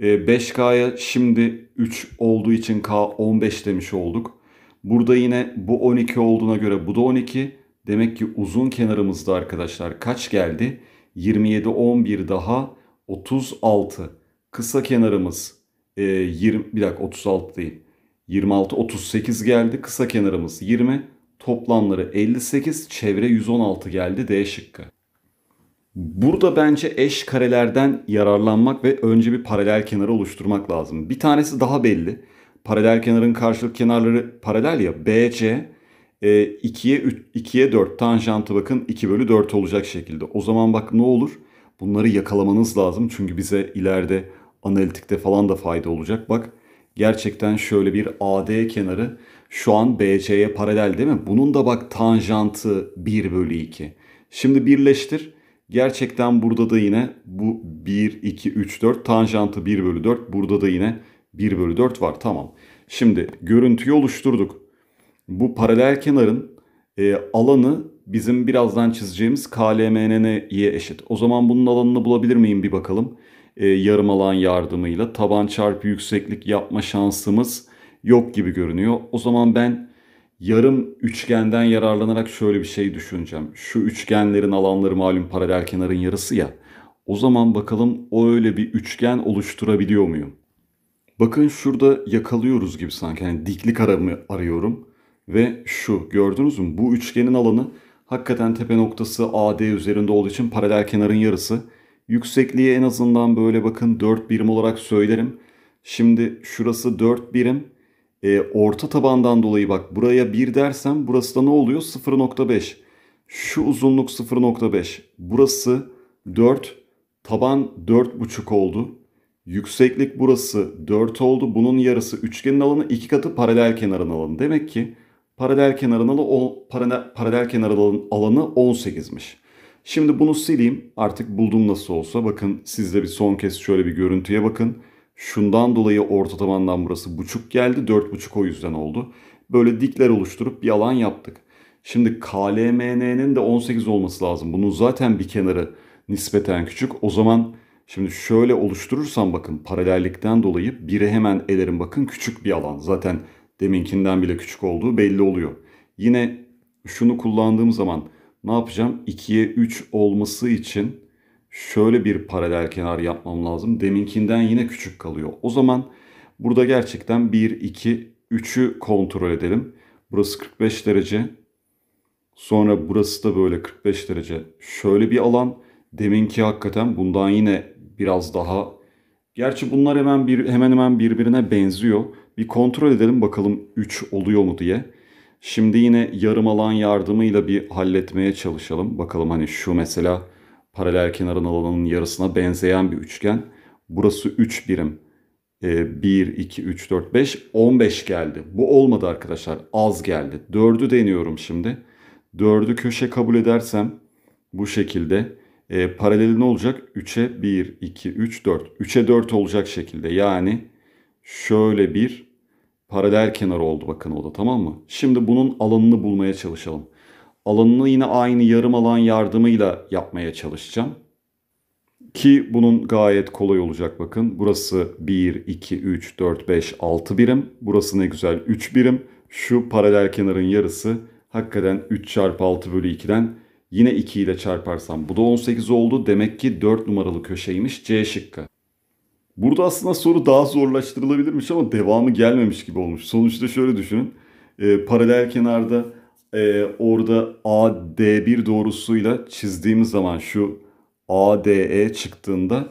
5K'ya e, şimdi 3 olduğu için K 15 demiş olduk. Burada yine bu 12 olduğuna göre bu da 12. Demek ki uzun kenarımızda arkadaşlar kaç geldi? 27, 11 daha 36. Kısa kenarımız 20, e, bir dakika 36 değil. 26 38 geldi. Kısa kenarımız 20. Toplamları 58. Çevre 116 geldi D şıkkı. Burada bence eş karelerden yararlanmak ve önce bir paralel kenarı oluşturmak lazım. Bir tanesi daha belli. Paralel kenarın karşılık kenarları paralel ya. BC 2'ye 2'ye 4 tanjantı bakın 2 bölü 4 olacak şekilde. O zaman bak ne olur? Bunları yakalamanız lazım. Çünkü bize ileride analitikte falan da fayda olacak. Bak Gerçekten şöyle bir AD kenarı şu an BC'ye paralel değil mi? Bunun da bak tanjantı 1 bölü 2. Şimdi birleştir. Gerçekten burada da yine bu 1, 2, 3, 4 tanjantı 1 bölü 4. Burada da yine 1 bölü 4 var. Tamam. Şimdi görüntüyü oluşturduk. Bu paralel kenarın e, alanı bizim birazdan çizeceğimiz KLMN'ye eşit. O zaman bunun alanını bulabilir miyim bir bakalım e, yarım alan yardımıyla taban çarpı yükseklik yapma şansımız yok gibi görünüyor. O zaman ben yarım üçgenden yararlanarak şöyle bir şey düşüneceğim. Şu üçgenlerin alanları malum paralel kenarın yarısı ya. O zaman bakalım o öyle bir üçgen oluşturabiliyor muyum? Bakın şurada yakalıyoruz gibi sanki. Yani diklik aramı arıyorum. Ve şu gördünüz mü? Bu üçgenin alanı hakikaten tepe noktası AD üzerinde olduğu için paralel kenarın yarısı. Yüksekliği en azından böyle bakın 4 birim olarak söylerim. Şimdi şurası 4 birim. E, orta tabandan dolayı bak buraya 1 dersem burası da ne oluyor? 0.5. Şu uzunluk 0.5. Burası 4. Taban 4.5 oldu. Yükseklik burası 4 oldu. Bunun yarısı üçgenin alanı 2 katı paralel kenarın alanı. Demek ki paralel kenarın alanı, paralel, paralel kenar alanı 18'miş. Şimdi bunu sileyim. Artık buldum nasıl olsa. Bakın siz de bir son kez şöyle bir görüntüye bakın. Şundan dolayı orta tabandan burası buçuk geldi. Dört buçuk o yüzden oldu. Böyle dikler oluşturup bir alan yaptık. Şimdi KLMN'nin de 18 olması lazım. Bunun zaten bir kenarı nispeten küçük. O zaman şimdi şöyle oluşturursam bakın paralellikten dolayı biri hemen elerim bakın küçük bir alan. Zaten deminkinden bile küçük olduğu belli oluyor. Yine şunu kullandığım zaman ne yapacağım? 2'ye 3 olması için şöyle bir paralel kenar yapmam lazım. Deminkinden yine küçük kalıyor. O zaman burada gerçekten 1, 2, 3'ü kontrol edelim. Burası 45 derece. Sonra burası da böyle 45 derece. Şöyle bir alan. Deminki hakikaten bundan yine biraz daha Gerçi bunlar hemen bir hemen hemen birbirine benziyor. Bir kontrol edelim bakalım 3 oluyor mu diye. Şimdi yine yarım alan yardımıyla bir halletmeye çalışalım. Bakalım hani şu mesela paralel kenarın alanının yarısına benzeyen bir üçgen. Burası 3 birim. E, 1, 2, 3, 4, 5, 15 geldi. Bu olmadı arkadaşlar. Az geldi. 4'ü deniyorum şimdi. 4'ü köşe kabul edersem bu şekilde e, paraleli ne olacak? 3'e 1, 2, 3, 4. 3'e 4 olacak şekilde. Yani şöyle bir paralel kenar oldu bakın o da tamam mı? Şimdi bunun alanını bulmaya çalışalım. Alanını yine aynı yarım alan yardımıyla yapmaya çalışacağım. Ki bunun gayet kolay olacak bakın. Burası 1, 2, 3, 4, 5, 6 birim. Burası ne güzel 3 birim. Şu paralel kenarın yarısı hakikaten 3 çarpı 6 bölü 2'den yine 2 ile çarparsam bu da 18 oldu. Demek ki 4 numaralı köşeymiş C şıkkı. Burada aslında soru daha zorlaştırılabilirmiş ama devamı gelmemiş gibi olmuş. Sonuçta şöyle düşünün. E, paralel kenarda e, orada AD1 doğrusuyla çizdiğimiz zaman şu ADE çıktığında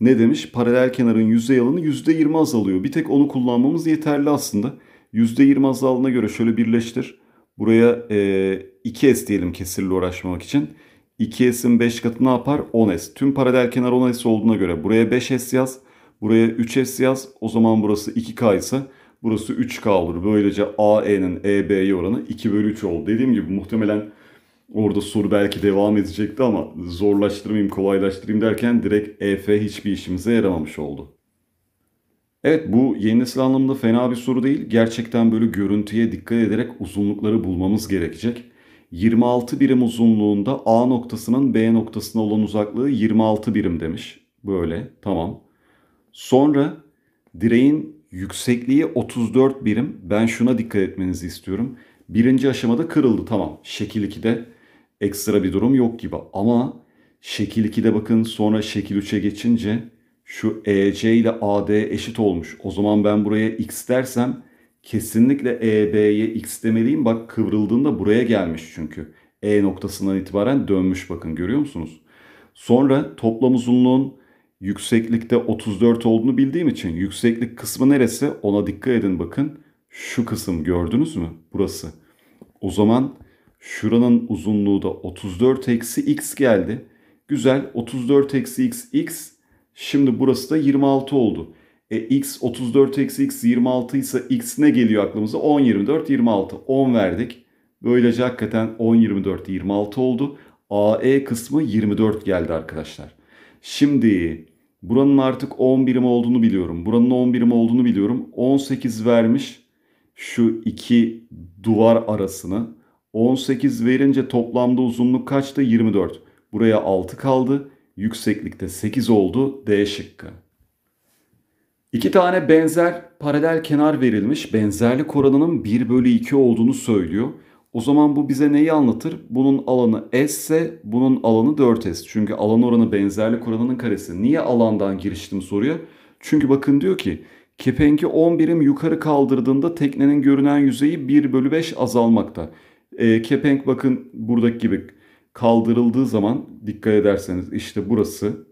ne demiş? Paralel kenarın yüzey alanı %20 azalıyor. Bir tek onu kullanmamız yeterli aslında. %20 azaldığına göre şöyle birleştir. Buraya e, 2S diyelim kesirli uğraşmamak için. 2S'in 5 katı ne yapar? 10S. Tüm paralel kenar 10S olduğuna göre buraya 5S yaz. Buraya 3S yaz. O zaman burası 2K ise burası 3K olur. Böylece AE'nin EB'ye oranı 2 bölü 3 oldu. Dediğim gibi muhtemelen orada soru belki devam edecekti ama zorlaştırmayayım, kolaylaştırayım derken direkt EF hiçbir işimize yaramamış oldu. Evet bu yeni nesil anlamında fena bir soru değil. Gerçekten böyle görüntüye dikkat ederek uzunlukları bulmamız gerekecek. 26 birim uzunluğunda A noktasının B noktasına olan uzaklığı 26 birim demiş. Böyle tamam. Sonra direğin yüksekliği 34 birim. Ben şuna dikkat etmenizi istiyorum. Birinci aşamada kırıldı tamam. Şekil 2'de ekstra bir durum yok gibi. Ama şekil 2'de bakın sonra şekil 3'e geçince şu EC ile AD eşit olmuş. O zaman ben buraya X dersem kesinlikle EB'ye X demeliyim. Bak kıvrıldığında buraya gelmiş çünkü. E noktasından itibaren dönmüş bakın görüyor musunuz? Sonra toplam uzunluğun yükseklikte 34 olduğunu bildiğim için yükseklik kısmı neresi ona dikkat edin bakın. Şu kısım gördünüz mü? Burası. O zaman şuranın uzunluğu da 34 eksi x geldi. Güzel 34 eksi x x. Şimdi burası da 26 oldu. E, x 34 eksi x 26 ise x ne geliyor aklımıza? 10, 24, 26. 10 verdik. Böylece hakikaten 10, 24, 26 oldu. AE kısmı 24 geldi arkadaşlar. Şimdi Buranın artık 10 birim olduğunu biliyorum. Buranın 10 birim olduğunu biliyorum. 18 vermiş şu iki duvar arasını. 18 verince toplamda uzunluk kaçtı? 24. Buraya 6 kaldı. Yükseklikte 8 oldu. D şıkkı. İki tane benzer paralel kenar verilmiş. Benzerlik oranının 1 bölü 2 olduğunu söylüyor. O zaman bu bize neyi anlatır? Bunun alanı S ise bunun alanı 4S. Çünkü alan oranı benzerlik oranının karesi. Niye alandan giriştim soruya? Çünkü bakın diyor ki kepenki 10 birim yukarı kaldırdığında teknenin görünen yüzeyi 1 bölü 5 azalmakta. E, kepenk bakın buradaki gibi kaldırıldığı zaman dikkat ederseniz işte burası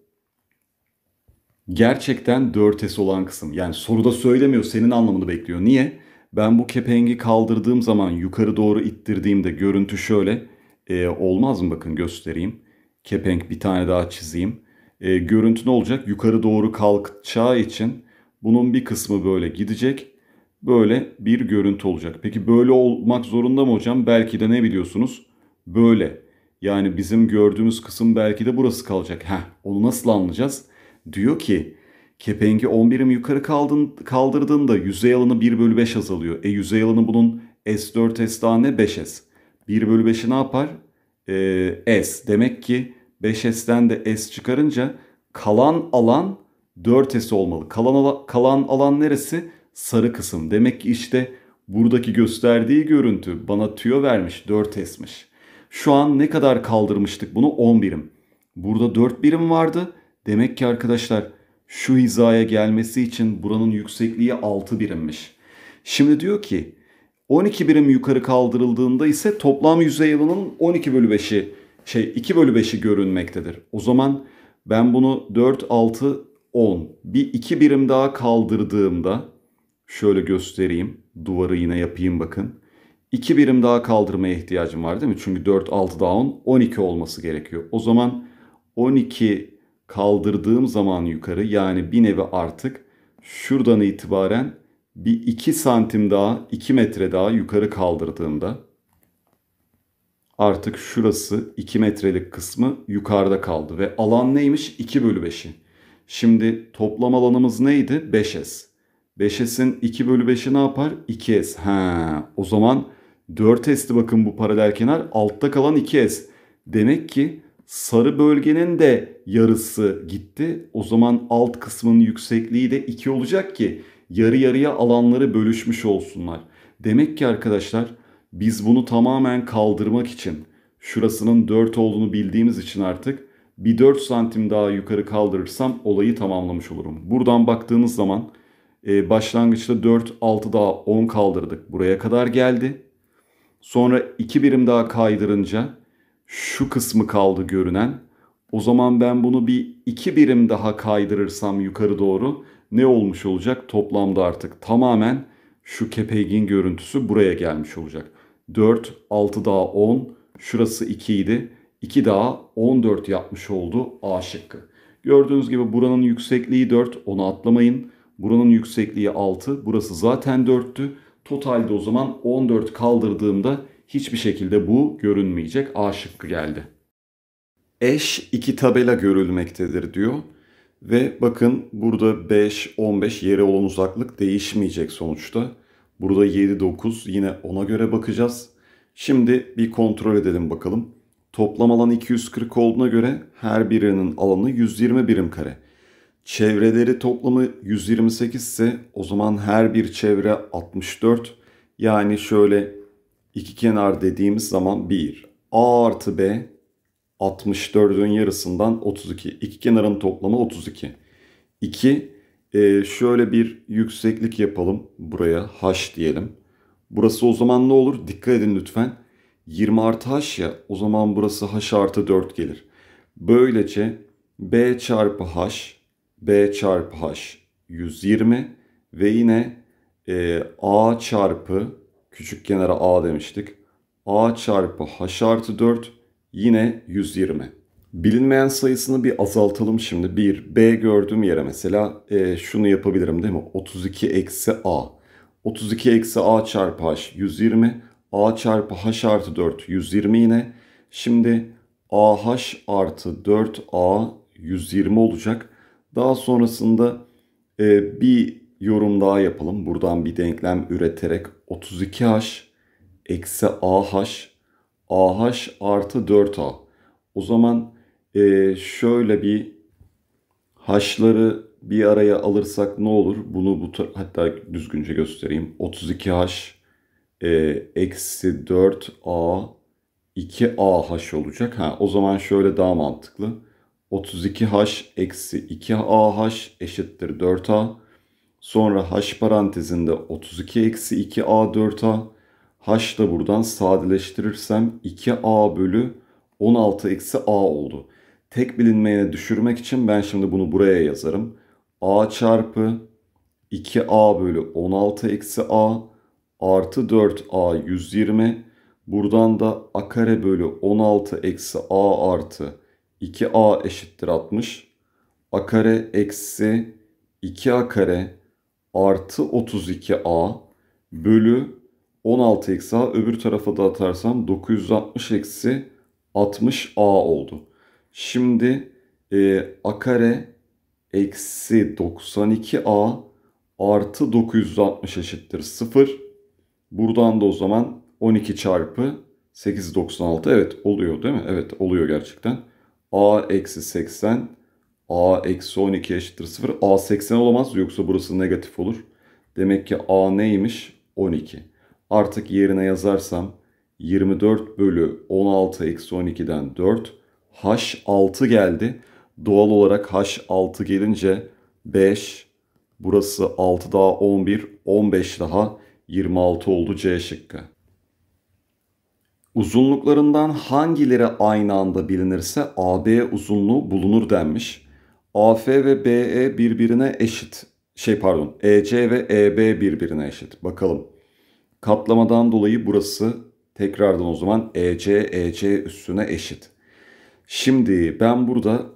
gerçekten 4S olan kısım. Yani soruda söylemiyor senin anlamını bekliyor. Niye? Ben bu kepengi kaldırdığım zaman yukarı doğru ittirdiğimde görüntü şöyle. E, olmaz mı bakın göstereyim. Kepenk bir tane daha çizeyim. E, görüntü ne olacak? Yukarı doğru kalkacağı için bunun bir kısmı böyle gidecek. Böyle bir görüntü olacak. Peki böyle olmak zorunda mı hocam? Belki de ne biliyorsunuz? Böyle. Yani bizim gördüğümüz kısım belki de burası kalacak. Heh, onu nasıl anlayacağız? Diyor ki Kepengi 10 yukarı kaldın, kaldırdığında yüzey alanı 1 bölü 5 azalıyor. E yüzey alanı bunun S4 S daha ne? 5S. 1 bölü 5'i ne yapar? E, S. Demek ki 5S'ten de S çıkarınca kalan alan 4S olmalı. Kalan, ala, kalan alan neresi? Sarı kısım. Demek ki işte buradaki gösterdiği görüntü bana tüyo vermiş 4S'miş. Şu an ne kadar kaldırmıştık bunu? 11'im. Burada 4 birim vardı. Demek ki arkadaşlar şu hizaya gelmesi için buranın yüksekliği 6 birimmiş. Şimdi diyor ki 12 birim yukarı kaldırıldığında ise toplam yüzey alanının 12 bölü 5'i şey 2 bölü 5'i görünmektedir. O zaman ben bunu 4, 6, 10 bir 2 birim daha kaldırdığımda şöyle göstereyim duvarı yine yapayım bakın. 2 birim daha kaldırmaya ihtiyacım var değil mi? Çünkü 4, 6 daha 10, 12 olması gerekiyor. O zaman 12 kaldırdığım zaman yukarı yani bir nevi artık şuradan itibaren bir 2 santim daha 2 metre daha yukarı kaldırdığımda artık şurası 2 metrelik kısmı yukarıda kaldı. Ve alan neymiş? 2 bölü 5'i. Şimdi toplam alanımız neydi? 5S. 5S'in 2 bölü 5'i ne yapar? 2S. Ha, o zaman 4S'ti bakın bu paralel kenar. Altta kalan 2S. Demek ki sarı bölgenin de yarısı gitti. O zaman alt kısmın yüksekliği de 2 olacak ki yarı yarıya alanları bölüşmüş olsunlar. Demek ki arkadaşlar biz bunu tamamen kaldırmak için şurasının 4 olduğunu bildiğimiz için artık bir 4 santim daha yukarı kaldırırsam olayı tamamlamış olurum. Buradan baktığımız zaman e, başlangıçta 4, 6 daha 10 kaldırdık. Buraya kadar geldi. Sonra 2 birim daha kaydırınca şu kısmı kaldı görünen. O zaman ben bunu bir iki birim daha kaydırırsam yukarı doğru ne olmuş olacak? Toplamda artık tamamen şu kepegin görüntüsü buraya gelmiş olacak. 4, 6 daha 10, şurası 2 idi. 2 daha 14 yapmış oldu A şıkkı. Gördüğünüz gibi buranın yüksekliği 4, onu atlamayın. Buranın yüksekliği 6, burası zaten 4'tü. Totalde o zaman 14 kaldırdığımda hiçbir şekilde bu görünmeyecek. A şıkkı geldi. Eş iki tabela görülmektedir diyor. Ve bakın burada 5, 15 yere olan uzaklık değişmeyecek sonuçta. Burada 7, 9 yine ona göre bakacağız. Şimdi bir kontrol edelim bakalım. Toplam alan 240 olduğuna göre her birinin alanı 120 birim kare. Çevreleri toplamı 128 ise o zaman her bir çevre 64. Yani şöyle İki kenar dediğimiz zaman 1. A artı B 64'ün yarısından 32. İki kenarın toplamı 32. 2. E, şöyle bir yükseklik yapalım. Buraya H diyelim. Burası o zaman ne olur? Dikkat edin lütfen. 20 artı H ya. O zaman burası H artı 4 gelir. Böylece B çarpı H. B çarpı H 120. Ve yine e, A çarpı Küçük kenara a demiştik. a çarpı h artı 4 yine 120. Bilinmeyen sayısını bir azaltalım şimdi. Bir b gördüğüm yere mesela e, şunu yapabilirim değil mi? 32 eksi a. 32 eksi a çarpı h 120. a çarpı h artı 4 120 yine. Şimdi ah artı 4a 120 olacak. Daha sonrasında e, bir yorum daha yapalım. Buradan bir denklem üreterek 32H eksi AH AH artı 4A. O zaman e, şöyle bir haşları bir araya alırsak ne olur? Bunu bu hatta düzgünce göstereyim. 32H e, eksi 4A 2AH a olacak. Ha, o zaman şöyle daha mantıklı. 32H eksi 2AH a eşittir 4A. Sonra h parantezinde 32 eksi 2a4a. h da buradan sadeleştirirsem 2a bölü 16 eksi a oldu. Tek bilinmeyene düşürmek için ben şimdi bunu buraya yazarım. a çarpı 2a bölü 16 eksi a artı 4a 120. Buradan da a kare bölü 16 eksi a artı 2a eşittir 60. a kare eksi 2a kare artı 32a bölü 16 eksi a öbür tarafa da atarsam 960 eksi 60a oldu. Şimdi e, a kare eksi 92a artı 960 eşittir 0. Buradan da o zaman 12 çarpı 896 evet oluyor değil mi? Evet oluyor gerçekten. a eksi 80 A eksi 12 eşittir 0. A 80 olamaz yoksa burası negatif olur. Demek ki A neymiş? 12. Artık yerine yazarsam 24 bölü 16 eksi 12'den 4. H 6 geldi. Doğal olarak H 6 gelince 5. Burası 6 daha 11. 15 daha 26 oldu C şıkkı. Uzunluklarından hangileri aynı anda bilinirse AB uzunluğu bulunur denmiş. AF ve BE birbirine eşit. Şey pardon EC ve EB birbirine eşit. Bakalım. Katlamadan dolayı burası tekrardan o zaman EC, EC üstüne eşit. Şimdi ben burada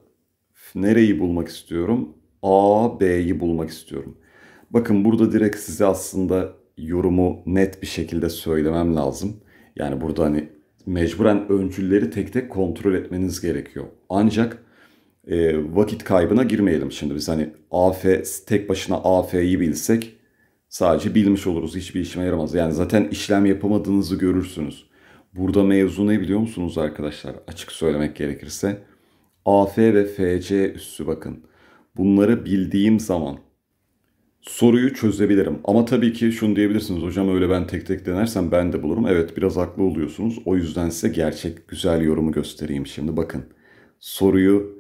nereyi bulmak istiyorum? A, B'yi bulmak istiyorum. Bakın burada direkt size aslında yorumu net bir şekilde söylemem lazım. Yani burada hani mecburen öncülleri tek tek kontrol etmeniz gerekiyor. Ancak e, vakit kaybına girmeyelim şimdi. Biz hani AF, tek başına AF'yi bilsek sadece bilmiş oluruz. Hiçbir işime yaramaz. Yani zaten işlem yapamadığınızı görürsünüz. Burada mevzu ne biliyor musunuz arkadaşlar? Açık söylemek gerekirse AF ve FC üssü bakın. Bunları bildiğim zaman soruyu çözebilirim. Ama tabii ki şunu diyebilirsiniz. Hocam öyle ben tek tek denersem ben de bulurum. Evet biraz haklı oluyorsunuz. O yüzden size gerçek güzel yorumu göstereyim şimdi. Bakın soruyu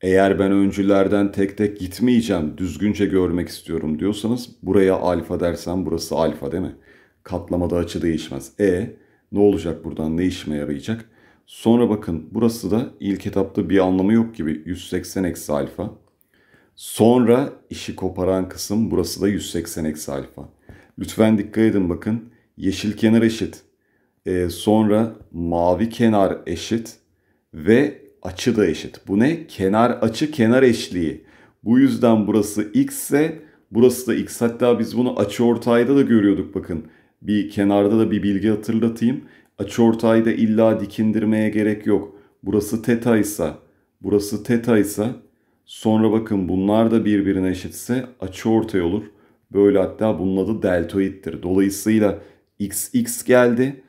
eğer ben öncülerden tek tek gitmeyeceğim, düzgünce görmek istiyorum diyorsanız buraya alfa dersen burası alfa değil mi? Katlamada açı değişmez. E ne olacak buradan ne işime yarayacak? Sonra bakın burası da ilk etapta bir anlamı yok gibi 180 eksi alfa. Sonra işi koparan kısım burası da 180 eksi alfa. Lütfen dikkat edin bakın yeşil kenar eşit. Ee, sonra mavi kenar eşit ve açı da eşit. Bu ne? Kenar açı kenar eşliği. Bu yüzden burası x ise burası da x. Hatta biz bunu açı ortayda da görüyorduk bakın. Bir kenarda da bir bilgi hatırlatayım. Açı ortayda illa dikindirmeye gerek yok. Burası teta ise, burası teta ise sonra bakın bunlar da birbirine eşitse açı ortay olur. Böyle hatta bunun adı deltoittir. Dolayısıyla x x geldi.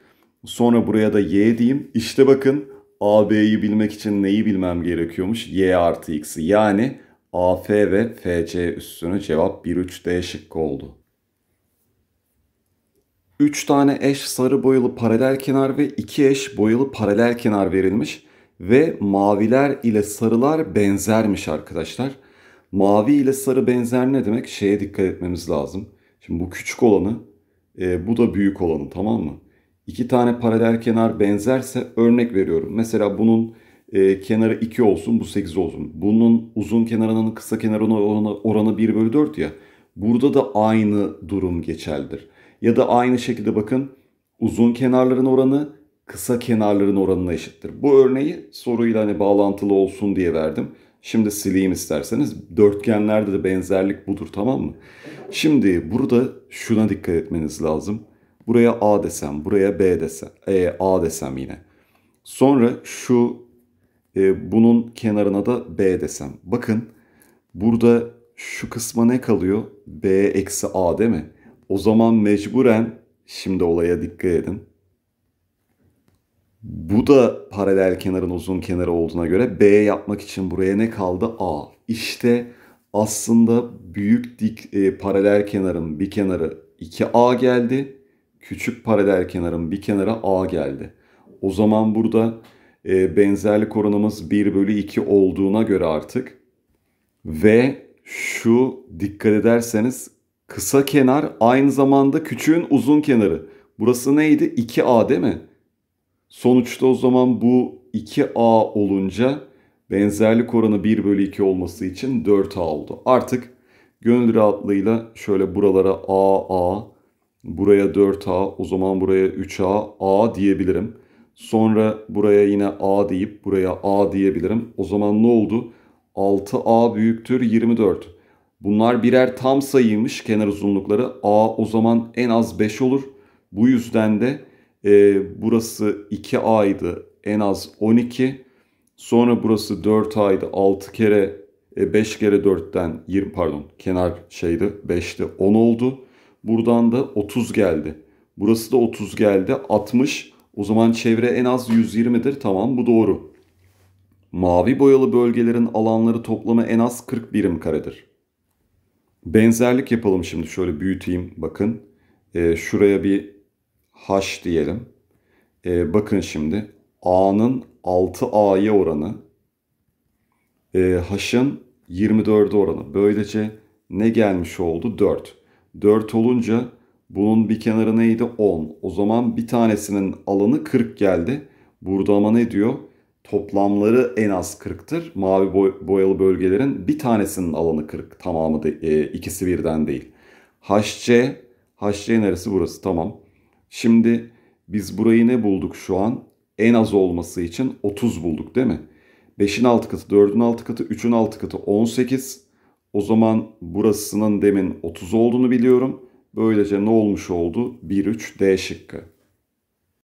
Sonra buraya da y diyeyim. İşte bakın AB'yi bilmek için neyi bilmem gerekiyormuş? Y artı X'i. Yani AF ve FC üssünü cevap 1-3D şıkkı oldu. 3 tane eş sarı boyalı paralel kenar ve 2 eş boyalı paralel kenar verilmiş ve maviler ile sarılar benzermiş arkadaşlar. Mavi ile sarı benzer ne demek? Şeye dikkat etmemiz lazım. Şimdi bu küçük olanı, e, bu da büyük olanı tamam mı? iki tane paralel kenar benzerse örnek veriyorum. Mesela bunun e, kenarı 2 olsun bu 8 olsun. Bunun uzun kenarının kısa kenarına oranı, oranı 1 bölü 4 ya. Burada da aynı durum geçerlidir. Ya da aynı şekilde bakın uzun kenarların oranı kısa kenarların oranına eşittir. Bu örneği soruyla hani bağlantılı olsun diye verdim. Şimdi sileyim isterseniz. Dörtgenlerde de benzerlik budur tamam mı? Şimdi burada şuna dikkat etmeniz lazım. Buraya A desem, buraya B desem, e, A desem yine. Sonra şu e, bunun kenarına da B desem. Bakın burada şu kısma ne kalıyor? B eksi A değil mi? O zaman mecburen şimdi olaya dikkat edin. Bu da paralel kenarın uzun kenarı olduğuna göre B yapmak için buraya ne kaldı? A. İşte aslında büyük dik e, paralel kenarın bir kenarı 2A geldi küçük paralel kenarın bir kenara A geldi. O zaman burada e, benzerlik oranımız 1 bölü 2 olduğuna göre artık ve şu dikkat ederseniz kısa kenar aynı zamanda küçüğün uzun kenarı. Burası neydi? 2A değil mi? Sonuçta o zaman bu 2A olunca benzerlik oranı 1 bölü 2 olması için 4A oldu. Artık gönül rahatlığıyla şöyle buralara A, A, Buraya 4A, o zaman buraya 3A, A diyebilirim. Sonra buraya yine A deyip buraya A diyebilirim. O zaman ne oldu? 6A büyüktür 24. Bunlar birer tam sayıymış kenar uzunlukları. A o zaman en az 5 olur. Bu yüzden de e, burası 2A'ydı en az 12. Sonra burası 4A'ydı 6 kere e, 5 kere 4'ten 20 pardon kenar şeydi 5'te 10 oldu. Buradan da 30 geldi. Burası da 30 geldi. 60. O zaman çevre en az 120'dir. Tamam bu doğru. Mavi boyalı bölgelerin alanları toplamı en az 40 birim karedir. Benzerlik yapalım şimdi. Şöyle büyüteyim. Bakın. E, şuraya bir H diyelim. E, bakın şimdi. A'nın 6A'ya oranı. E, H'ın 24'e oranı. Böylece ne gelmiş oldu? 4. 4 olunca bunun bir kenarı neydi? 10. O zaman bir tanesinin alanı 40 geldi. Burada ama ne diyor? Toplamları en az 40'tır. Mavi boyalı bölgelerin bir tanesinin alanı 40. Tamamı de, e, ikisi birden değil. HC, HC neresi burası? Tamam. Şimdi biz burayı ne bulduk şu an? En az olması için 30 bulduk değil mi? 5'in 6 katı, 4'ün 6 katı, 3'ün 6 katı 18. O zaman burasının demin 30 olduğunu biliyorum. Böylece ne olmuş oldu? 1-3 D şıkkı.